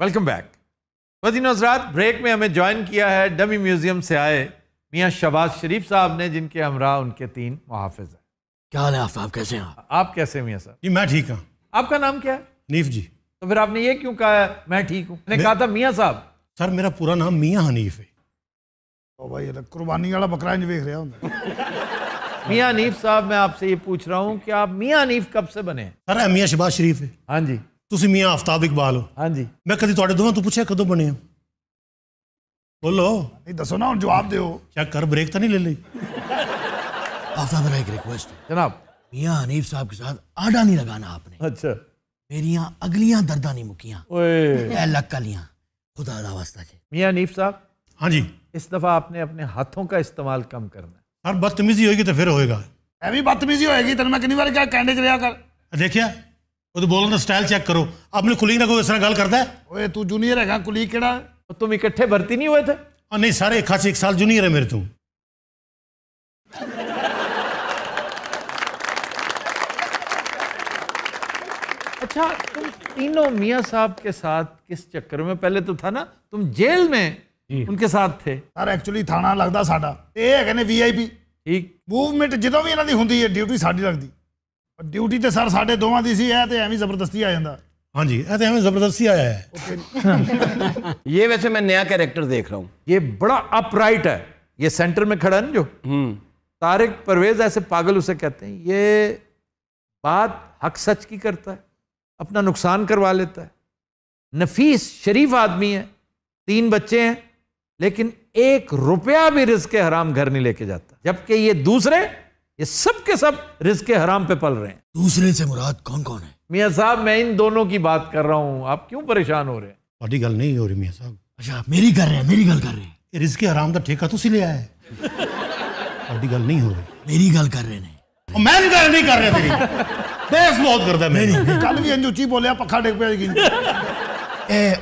Welcome back वजी नजरात break में हमें ज्वाइन किया है डमी म्यूजियम से आए मियाँ शबाज शरीफ साहब ने जिनके हमरा उनके तीन मुहाफिज हैं क्या हाल है साहब कैसे हैं आप कैसे मियाँ साहब जी मैं ठीक हूँ आपका नाम क्या है नीफ जी तो फिर आपने ये क्यों कहा मैं ठीक हूँ कहा था मियाँ साहब सर मेरा पूरा नाम मियाँ हनीफ है तो भाई कुर्बानी वाला बकरा नहीं देख रहा हूँ मियाँ हनीफ साहब मैं आपसे ये पूछ रहा हूँ कि आप मियाँ हनीफ कब से बने सर मियाँ शबाज शरीफ है हाँ जी ਤੁਸੀਂ ਮੀਆਂ ਆਫਤਾਬ ਇਕਬਾਲ ਹੋ ਹਾਂਜੀ ਮੈਂ ਕਦੀ ਤੁਹਾਡੇ ਦੋਵਾਂ ਤੋਂ ਪੁੱਛਿਆ ਕਦੋਂ ਬਣੇ ਹੋ ਬੋਲੋ ਨਹੀਂ ਦੱਸੋ ਨਾ ਹੁਣ ਜਵਾਬ ਦਿਓ ਚੈੱਕ ਕਰ ਬ੍ਰੇਕ ਤਾਂ ਨਹੀਂ ਲੈ ਲਈ आफ्ताब राय एक रिक्वेस्ट है जनाब मियाँ हनीफ साहब के साथ आडा नहीं लगाना आपने अच्छा मेरिया अगलियां दर्दा नहीं मुकियां लक्कलियां खुदा वास्ता के मियाँ हनीफ साहब हाँ जी इस दफ़ा आपने अपने हाथों का इस्तेमाल कम करना हर बदतमीजी होगी तो फिर होएगा ऐसी बदतमीजी होएगी तेन मैं कितनी बार क्या कहने चलिया कर देखिए ਉਹ ਤੇ ਬੋਲਣ ਦਾ ਸਟਾਈਲ ਚੈੱਕ ਕਰੋ ਆਪਣੇ ਕੁਲੀਗ ਨਾਲ ਕੋਈ ਇਸ ਤਰ੍ਹਾਂ ਗੱਲ ਕਰਦਾ ਓਏ ਤੂੰ ਜੂਨੀਅਰ ਹੈਗਾ ਕੁਲੀਗ ਕਿਹੜਾ तुम इकट्ठे भर्ती नहीं हुए थे और नहीं सारे खास एक साल जूनियर है मेरे तू अच्छा तुम तीनों मियाँ साहब के साथ किस चक्कर में पहले तो था ना तुम जेल में उनके साथ थे सर एक्चुअली थाना लगता साडा ਇਹ ਹੈਗੇ ਨੇ ਵੀਆਈਪੀ ठीक मूवमेंट ਜਦੋਂ भी ਇਹਨਾਂ ਦੀ ਹੁੰਦੀ ਹੈ ड्यूटी साड़ी लगती ड्यूटी तो सर साढ़े दोवे की सी ਐ ਤੇ ਐਵੇਂ ਜ਼ਬਰਦਸਤੀ ਆ हाँ जी ऐसे जबरदस्ती आया है ये वैसे मैं नया कैरेक्टर देख रहा हूँ ये बड़ा अपराइट है ये सेंटर में खड़ा ना जो तारिक परवेज ऐसे पागल उसे कहते हैं ये बात हक सच की करता है अपना नुकसान करवा लेता है नफीस शरीफ आदमी है तीन बच्चे हैं लेकिन एक रुपया भी रिस्क हराम घर नहीं लेके जाता जबकि ये दूसरे ये सब के सब रिज के हराम पे पल रहे हैं दूसरे से मुराद कौन कौन है मियाँ साहब मैं इन दोनों की बात कर रहा हूँ आप क्यों परेशान हो रहे हैं गल नहीं हो रही मियाँ साहब अच्छा मेरी कर रहे हैं मेरी गल कर रहे हैं रिज के हराम का ठेका तो सी लिया है गल नहीं हो रही मेरी गल कर रहे हैं मैं नहीं गल नहीं कर रहा तेरी बहस बहुत करता है मैं कल भी अंजू ची बोलिया पखा पे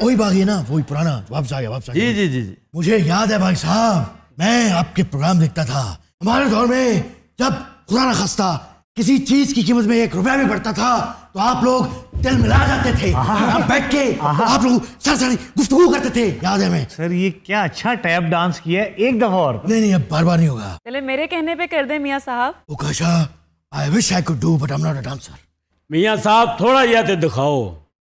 वही बागी ना वही पुराना वापस आ गया वापस जी जी जी मुझे याद है भाई साहब मैं आपके प्रोग्राम देखता था हमारे दौर में जब खुदा ना खास्ता किसी चीज की कीमत में एक रुपया भी बढ़ता था तो आप लोग दिल मिला जाते थे बैठ के आप लोग सर सर गुफ्तु करते थे याद है मैं सर ये क्या अच्छा टैप डांस किया है एक दफा और नहीं नहीं अब बार बार नहीं होगा चले मेरे कहने पे कर दे मियाँ साहब Ukasha I wish I could do but I am not a dancer मियाँ साहब थोड़ा या तो दिखाओ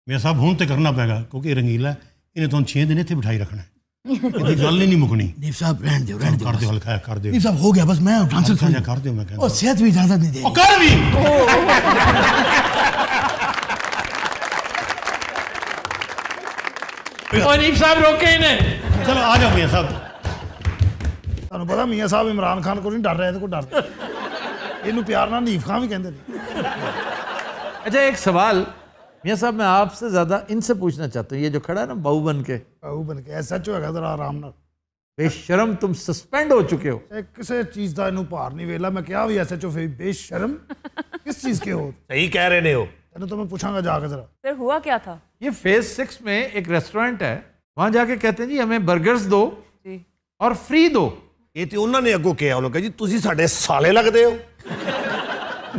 मियाँ साहब हूं तो करना पेगा क्योंकि रंगीला इन्हें तो छह दिन इतने बिठाई रखना है ਇਹ ਗੱਲ ਨਹੀਂ ਮੁਕਣੀ ਨੀਫ ਸਾਹਿਬ ਰਹਿਣ ਦਿਓ ਰਹਿਣ ਦਿਓ ਕਰ ਦਿਓ ਹਲਕਾ ਕਰ ਦਿਓ ਨੀਫ ਸਾਹਿਬ ਹੋ ਗਿਆ ਬਸ ਮੈਂ ਟ੍ਰਾਂਸਫਰ ਕਰ ਕਰ ਦਿਓ ਮੈਂ ਕਹਿੰਦਾ ਉਹ ਸਿਹਤ ਵੀ ਇਜਾਜ਼ਤ ਨਹੀਂ ਦੇ ਉਹ ਕਰ ਵੀ और नीफ साहब रोके ही नहीं चलो आ जाओ मियाँ साहब ਤੁਹਾਨੂੰ ਪਤਾ ਮੀਆਂ ਸਾਹਿਬ ਇਮਰਾਨ ਖਾਨ ਕੋਲ ਨਹੀਂ ਡਰ ਰਿਹਾ ਇਹਦੇ ਕੋਲ ਡਰ ਇਹਨੂੰ ਪਿਆਰ ਨਾਲ ਨੀਫ ਖਾਨ ਵੀ ਕਹਿੰਦੇ ਨੇ ਅੱਛਾ ਇੱਕ ਸਵਾਲ मियाँ साहब मैं आपसे ज़्यादा इनसे पूछना चाहता हूँ ये जो खड़ा है ना बहू बन के बहू बन के ऐसा चो हैदरा रामनर बेशरम तुम सस्पेंड हो चुके हो किसी चीज़ का इन भार नहीं वेला मैं क्या भी ऐसा चो फिर बेशरम किस चीज़ के हो सही कह रहे हो तेन तो मैं पूछागा जाकर जरा फिर हुआ क्या था ये फेज सिक्स में एक रेस्टोरेंट है वहां जाके कहते हैं जी हमें बर्गर्स दो और फ्री दो ये तो उन्होंने अगो किया जी तुम साले लगते हो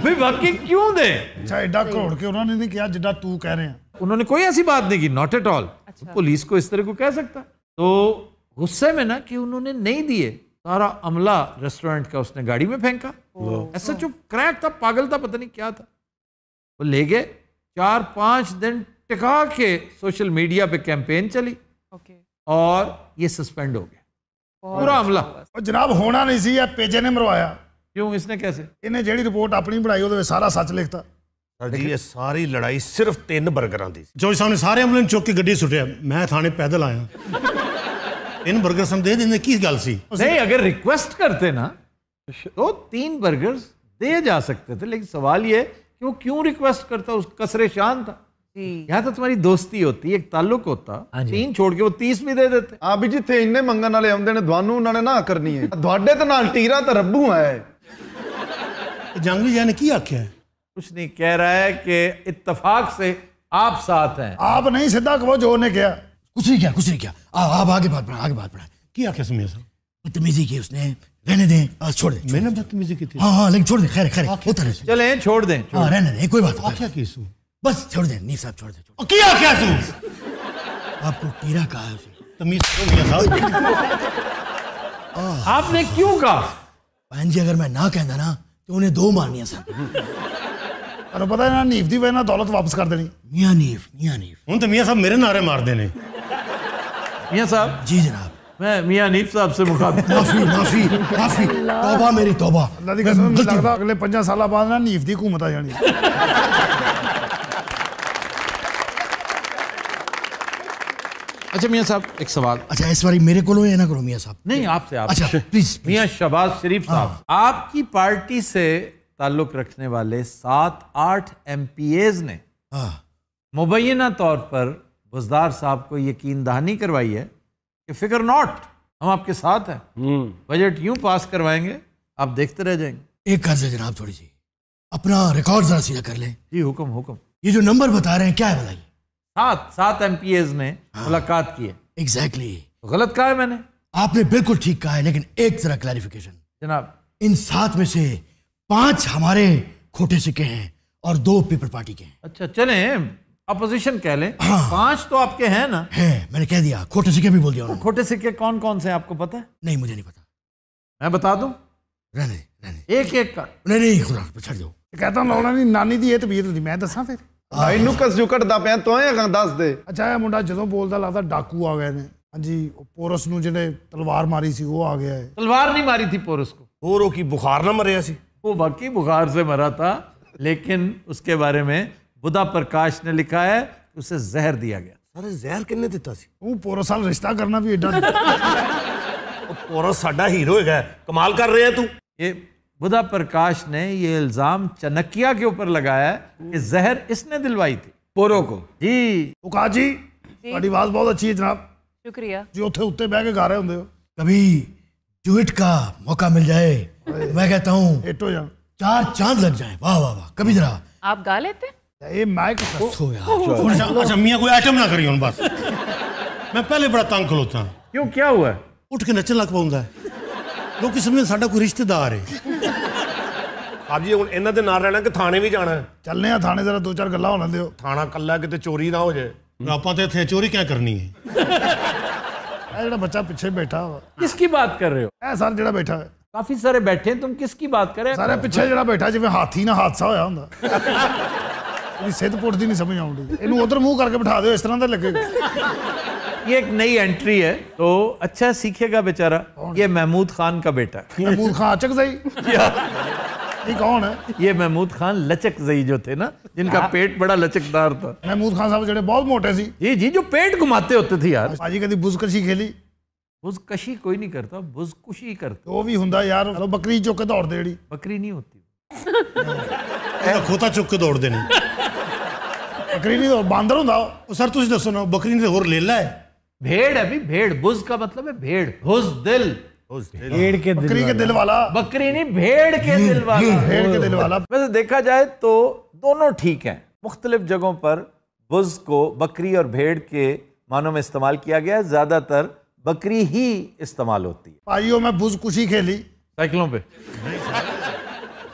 ਵੀ ਵਾਕਈ ਕਿਉਂ ਦੇ ਅੱਛਾ ਐਡਾ ਘੋੜ ਕੇ ਉਹਨਾਂ ਨੇ ਨਹੀਂ ਕਿਹਾ ਜਿੱਦਾਂ ਤੂੰ ਕਹਿ ਰਹੇ ਆ उन्होंने कोई ऐसी बात नहीं की नॉट एट ऑल पुलिस को इस तरह को कह सकता तो गुस्से में ना कि उन्होंने नहीं दिए सारा अमला रेस्टोरेंट का उसने गाड़ी में फेंका ऐसा जो क्रैक था पागल था पता नहीं क्या था वो ले गए चार पांच दिन टिका के सोशल मीडिया पे कैंपेन चली और ये सस्पेंड हो गया पूरा अमला जनाब होना नहीं सी पेजे ने मरवाया क्यों इसने कैसे इन्हें जी रिपोर्ट अपनी बनाई वे सारा सच लिखता सारी लड़ाई सिर्फ तीन बर्गर की जो साहब ने सारे एम्बूलेंस चुक गड्डी सुटिया मैं थाने पैदल आया तीन बर्गर दे देने की गल अगर रिक्वेस्ट करते ना तो तीन बर्गर दे जा सकते थे लेकिन सवाल यह कि वो क्यों रिक्वेस्ट करता उस कसरे शान था यहाँ तो तुम्हारी दोस्ती होती एक ताल्लुक होता हाँ तीन छोड़ के वो तीस भी दे देते आप भी जिते इन्ने मंगन वाले आते ना करनी है तो रबू है जांगली जी ने की आख्या है कुछ नहीं कह रहा है कि इत्तेफाक से आप साथ हैं आप नहीं सिद्धा कहो जो ने क्या कुछ नहीं किया कुछ नहीं किया आप आगे बात पढ़ा आगे बात पढ़ा क्या आख्या सुनिए साहब बदतमीजी की उसने रहने दें आ, छोड़ दें मैंने बदतमीजी की थी हाँ हाँ लेकिन छोड़ दें खैर खैर उतर चले छोड़ दें हाँ रहने दें कोई बात आख्या की की बस छोड़ दें नहीं साहब छोड़ दें क्या क्या सू आपको टीरा कहा है तमीज आपने क्यों कहा बहन जी अगर मैं ना कहना ना तो उन्हें दो मारनिया सर और पता है ना नीफ दी वजह दौलत वापस कर देनी मियाँ नीफ मियाँ नीफ हूँ तो मियाँ साहब मेरे नारे मार देने मियाँ साहब जी जनाब मैं मियाँ नीफ साहब से मुकाबला माफी माफी माफी तौबा मेरी तौबा अल्लाह की कसम लगता अगले 50 साल बाद ना नीफ दी हुकूमत आ जानी अच्छा मियाँ साहब एक सवाल अच्छा इस बारी मेरे को या ना करो मियाँ साहब नहीं आपसे आप अच्छा प्लीज मियाँ शहबाज शरीफ हाँ। साहब आपकी पार्टी से ताल्लुक रखने वाले सात आठ एम ने हाँ। मुबैना तौर पर बुजदार साहब को यकीन दहानी करवाई है कि फिक्र नॉट हम आपके साथ हैं हम्म। बजट यूं पास करवाएंगे आप देखते रह जाएंगे एक कर जनाब थोड़ी सी अपना रिकॉर्ड जरा सीधा कर लें जी हुक्म हुक्म ये जो नंबर बता रहे हैं क्या है भलाई सात सात एम ने हाँ। मुलाकात की है एग्जैक्टली exactly. तो गलत कहा है मैंने आपने बिल्कुल ठीक कहा है लेकिन एक जरा क्लैरिफिकेशन जनाब इन सात में से पांच हमारे खोटे सिक्के हैं और दो पीपल पार्टी के हैं अच्छा चले अपोजिशन कह लें हाँ। पांच तो आपके हैं ना है मैंने कह दिया खोटे सिक्के भी बोल दिया तो खोटे सिक्के कौन कौन से आपको पता है नहीं मुझे नहीं पता मैं बता दू रहने रहने एक एक का नहीं नहीं खुदा छड़ दो कहता हूं लौड़ा नहीं नानी दी है तबीयत मैं दसा फिर ਮੈਨੂੰ ਕਸ ਜੋ ਘਟਦਾ ਪਿਆ ਤੂੰ ਹੈਗਾ ਦੱਸ ਦੇ ਅੱਛਾ ਇਹ ਮੁੰਡਾ ਜਦੋਂ ਬੋਲਦਾ ਲੱਗਦਾ ਡਾਕੂ ਆ ਗਏ ਨੇ ਹਾਂਜੀ ਉਹ ਪੋਰਸ ਨੂੰ ਜਿਹਨੇ ਤਲਵਾਰ ਮਾਰੀ ਸੀ ਉਹ ਆ ਗਿਆ ਹੈ तलवार नहीं मारी थी पोरस को और वो की बुखार ना मरिया सी वो वाकई बुखार से मरा था लेकिन उसके बारे में बुधा प्रकाश ने लिखा है कि उसे जहर दिया गया ਅਰੇ ਜ਼ਹਿਰ ਕਿੰਨੇ ਦਿੱਤਾ ਸੀ ਉਹ ਪੋਰਸ ਨਾਲ ਰਿਸ਼ਤਾ ਕਰਨਾ ਵੀ ਐਡਾ ਉਹ ਪੋਰਸ ਸਾਡਾ ਹੀਰੋ ਹੈਗਾ ਕਮਾਲ ਕਰ ਰਿਹਾ ਤੂੰ ये बुधा प्रकाश ने ये इल्ज़ाम चनकिया के ऊपर लगाया है कि जहर इसने दिलवाई थी पोरो को जी उका तो जी बड़ी ਆਵਾਜ਼ बहुत अच्छी है जनाब शुक्रिया ਜੀ उठे उठे बैठ के गा रहे ਹੁੰਦੇ ਹੋ ਕभी डुएट का मौका मिल जाए तो मैं कहता हूं जा चार चांद लग जाए वाह वाह वाह कभी जरा आप गा लेते ये माइक अच्छा मियां कोई आइटम ना करिए बस मैं पहले बड़ा तंग खलोता क्यों क्या हुआ उठ के नचन लग पाऊंगा लोग समझे साडा कोई रिश्तेदार है ਆਪ ਜੀ ਹੁਣ ਇਹਨਾਂ ਦੇ ਨਾਲ ਰਹਿਣਾ ਕਿ ਥਾਣੇ ਵੀ ਜਾਣਾ ਚੱਲਨੇ ਆ ਥਾਣੇ ਜ਼ਰਾ ਦੋ ਚਾਰ ਗੱਲਾਂ ਹੋਣ ਦਿਓ ਥਾਣਾ ਕੱਲਾ ਕਿਤੇ ਚੋਰੀ ਨਾ ਹੋ ਜਾਏ ਆਪਾਂ ਤੇ ਇੱਥੇ ਚੋਰੀ ਕਿਆ ਕਰਨੀ ਹੈ ਇਹ ਜਿਹੜਾ ਬੱਚਾ ਪਿੱਛੇ ਬੈਠਾ ਵਾ किसकी बात कर रहे हो ਇਹ ਸਰ ਜਿਹੜਾ ਬੈਠਾ ਹੈ काफी सारे बैठे हैं तुम किसकी बात कर रहे हो ਸਾਰੇ ਪਿੱਛੇ ਜਿਹੜਾ ਬੈਠਾ ਜਿਵੇਂ ਹਾਥੀ ਨਾਲ ਹਾਦਸਾ ਹੋਇਆ ਹੁੰਦਾ ਇਹਦੀ ਸਿੱਧ ਪੁੱਟ ਦੀ ਨਹੀਂ ਸਮਝ ਆਉਂਦੀ ਇਹਨੂੰ ਉਧਰ ਮੂੰਹ ਕਰਕੇ ਬਿਠਾ ਦਿਓ ਇਸ ਤਰ੍ਹਾਂ ਦਾ ਲੱਗੇਗਾ ये एक नई एंट्री है तो अच्छा सीखेगा बेचारा ये महमूद खान का बेटा है। ਮਹਿਮੂਦ ਖਾਨ ਅਚਕ ਜਾਈ ये कौन है ये महमूद खान लचक जई जो थे ना जिनका हाँ। पेट बड़ा लचकदार था महमूद खान साहब जेडे बहुत मोटे सी जी जी जो पेट घुमाते होते थे यार अजी कभी बुजकशी खेली बुजकशी कोई नहीं करता बुजकुशी करता वो भी ਹੁੰਦਾ ਯਾਰ ਬੱਕਰੀ ਚੁੱਕ ਕੇ ਦੌੜਦੇ ਜਿਹੜੀ ਬੱਕਰੀ ਨਹੀਂ ਹੁੰਦੀ ਇਹ ਖੋਤਾ ਚੁੱਕ ਕੇ ਦੌੜਦੇ ਨੇ ਬੱਕਰੀ ਨਹੀਂ ਬਾਂਦਰ ਹੁੰਦਾ ਉਹ सर ਤੁਸੀਂ दसो ना बकरी ने और ਲੇਲਾ ਹੈ भेड़ है भी भेड़ बुज का मतलब है भेड़ हुज दिल भेड़ के दिल बकरी के दिल वाला बकरी नहीं भेड़ के दिल वाला भेड़ के दिल वाला वैसे देखा जाए तो दोनों ठीक हैं मुख्तलिफ जगहों पर बुज को बकरी और भेड़ के मानों में इस्तेमाल किया गया है ज़्यादातर बकरी ही इस्तेमाल होती है भाइयों में बुज खुशी खेली साइकिलों पे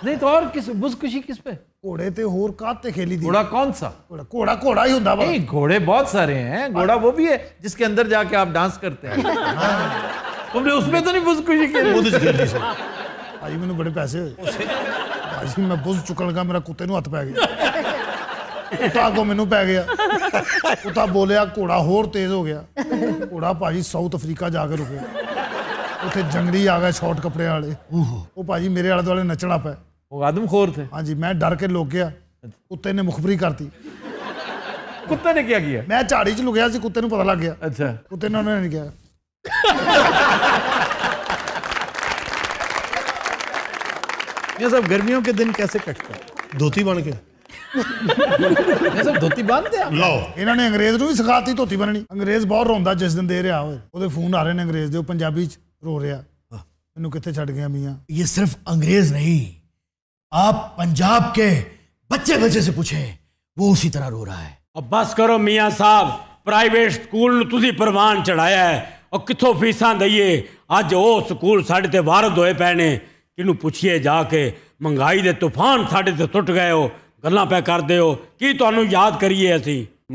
नहीं तो और किस बुज खुशी किस पे घोड़े थे होर काते खेली घोड़ा कौन सा घोड़ा घोड़ा ही होता घोड़े बहुत सारे हैं घोड़ा वो भी है जिसके अंदर जाके आप डांस करते हैं हाँ। ਉਸ ਤੇ ਨਹੀਂ ਬੁਝ ਕੁਝ ਕੀਤਾ ਉਹਦੇ ਚ ਗਿਰਦੀ ਸੀ ਮੈਨੂੰ ਬੜੇ ਪੈਸੇ ਹੋਏ ਭਾਜੀ ਮੈਂ ਬੁਝ ਚੁੱਕਣ ਲਗਾ ਮੇਰਾ ਕੁੱਤੇ ਨੂੰ ਹੱਥ ਪੈ ਗਿਆ ਕੁੱਤਾ ਕੋ ਮੈਨੂੰ ਪੈ ਗਿਆ ਕੁੱਤਾ ਬੋਲਿਆ ਘੋੜਾ ਹੋਰ ਤੇਜ਼ ਹੋ ਗਿਆ ਘੋੜਾ ਭਾਜੀ ਸਾਊਥ ਅਫਰੀਕਾ ਜਾ ਕੇ ਰੁਕਿਆ ਉੱਥੇ ਜੰਗਲੀ ਆ ਗਏ ਸ਼ਾਰਟ ਕੱਪੜੇ ਵਾਲੇ ਉਹ ਭਾਜੀ ਮੇਰੇ ਆਲੇ ਦੁਆਲੇ ਨੱਚਣਾ ਪਿਆ ਆਦਮ ਖੋਰ ਤੇ ਹਾਂਜੀ ਮੈਂ ਡਰ ਕੇ ਲੁਕ ਗਿਆ ਕੁੱਤੇ ਨੇ ਮੁਖਬਰੀ ਕਰਤੀ ਕੁੱਤੇ ਨੇ ਕੀ किया ਮੈਂ ਝਾੜੀ 'ਚ ਲੁਕਿਆ ਸੀ ਕੁੱਤੇ ਨੂੰ ਪਤਾ ਲੱਗ ਗਿਆ ਅੱਛਾ ਕੁੱਤੇ ਨੇ ਉਹਨੇ ਨਹੀਂ ਕਿਹਾ ये सब गर्मियों के दिन कैसे कटते धोती बन के रो रहा मैं कितने छड़ मियाँ ये सिर्फ अंग्रेज नहीं आप पंजाब के बच्चे बच्चे से पूछे वो उसी तरह रो रहा है बस करो मियाँ साहब प्राइवेट स्कूल प्रवान चढ़ाया है और कितों फीसा दईए अज वो स्कूल साढ़े ਤੇ वारद होए ਪਏ ने ਕਿਨੂੰ पुछिए जाके महंगाई ਮਹਿੰਗਾਈ तूफान साढ़े ਸਾਡੇ टुट गए हो गल पै ਪੈ ਕਰਦੇ ਹੋ ਕੀ ਤੁਹਾਨੂੰ ਯਾਦ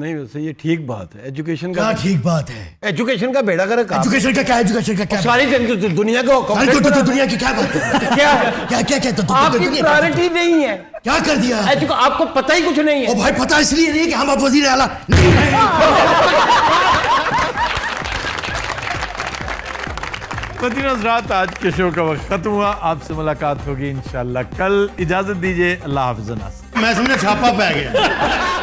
नहीं वैसे ये ठीक बात है एजुकेशन का ठीक बात है एजुकेशन का बेड़ा गर्क एजुकेशन का क्या एजुकेशन का क्या सारी तो दुनिया को दुनिया की क्या बात है क्या क्या क्या क्या आपकी प्रायोरिटी नहीं है क्या कर दिया आपको पता ही कुछ नहीं है भाई पता इसलिए नहीं कि हम अब वजीर आला नहीं हाँ। खुदी रात आज के शो का वक्त खत्म हुआ आपसे मुलाकात होगी इंशाल्लाह कल इजाज़त दीजिए अल्लाह हाफिज मैं समझा छापा पै गया